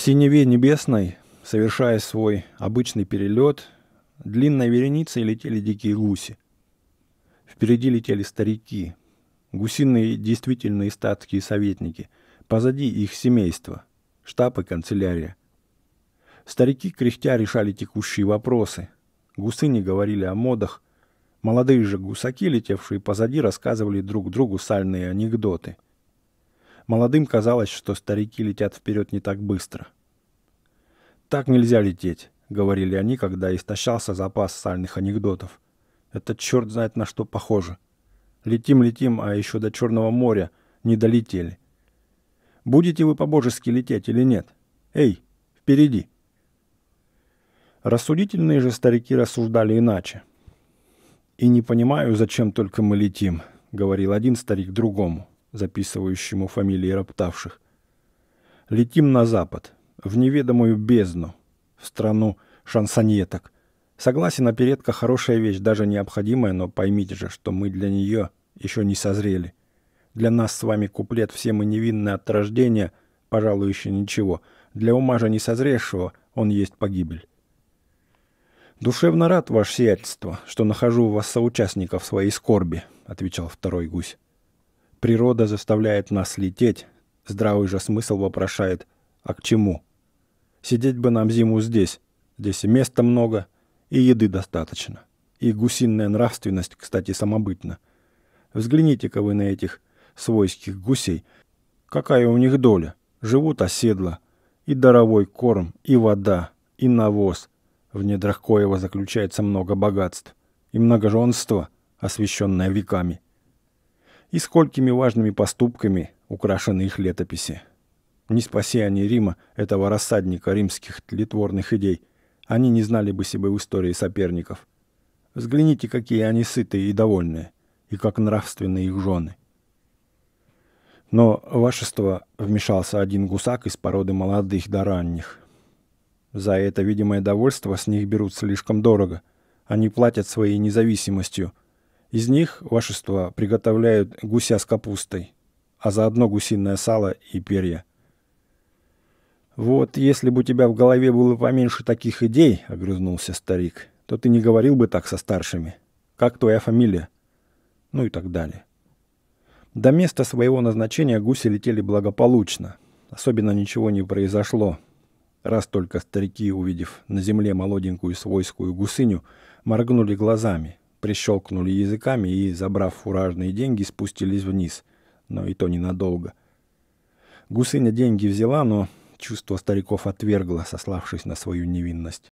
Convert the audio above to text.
В синеве небесной, совершая свой обычный перелет, длинной вереницей летели дикие гуси. Впереди летели старики, гусиные действительные статские советники, позади их семейство, штаб и канцелярия. Старики кряхтя решали текущие вопросы, гусы говорили о модах, молодые же гусаки, летевшие позади, рассказывали друг другу сальные анекдоты – Молодым казалось, что старики летят вперед не так быстро. «Так нельзя лететь», — говорили они, когда истощался запас сальных анекдотов. «Это черт знает на что похоже. Летим-летим, а еще до Черного моря не долетели. Будете вы по-божески лететь или нет? Эй, впереди!» Рассудительные же старики рассуждали иначе. «И не понимаю, зачем только мы летим», — говорил один старик другому записывающему фамилии роптавших. Летим на запад, в неведомую бездну, в страну шансонеток. Согласен, оперетка хорошая вещь, даже необходимая, но поймите же, что мы для нее еще не созрели. Для нас с вами куплет «Все мы невинны от рождения» пожалуй, еще ничего. Для ума же созревшего он есть погибель. «Душевно рад, ваше сиятельство, что нахожу у вас соучастников своей скорби», — отвечал второй гусь. Природа заставляет нас лететь. Здравый же смысл вопрошает, а к чему? Сидеть бы нам зиму здесь. Здесь и места много, и еды достаточно. И гусиная нравственность, кстати, самобытна. Взгляните-ка вы на этих свойских гусей. Какая у них доля? Живут оседло. И даровой корм, и вода, и навоз. В недрах Коева заключается много богатств и многоженство, освященное веками – и сколькими важными поступками украшены их летописи. Не спаси они Рима, этого рассадника римских тлетворных идей, они не знали бы себя в истории соперников. Взгляните, какие они сытые и довольные, и как нравственные их жены. Но вашество вмешался один гусак из породы молодых до ранних. За это видимое довольство с них берут слишком дорого. Они платят своей независимостью – из них, вашество, приготовляют гуся с капустой, а заодно гусиное сало и перья. «Вот если бы у тебя в голове было поменьше таких идей, — огрызнулся старик, — то ты не говорил бы так со старшими. Как твоя фамилия?» Ну и так далее. До места своего назначения гуси летели благополучно. Особенно ничего не произошло. Раз только старики, увидев на земле молоденькую свойскую гусыню, моргнули глазами прищелкнули языками и, забрав фуражные деньги, спустились вниз, но и то ненадолго. Гусыня деньги взяла, но чувство стариков отвергла, сославшись на свою невинность.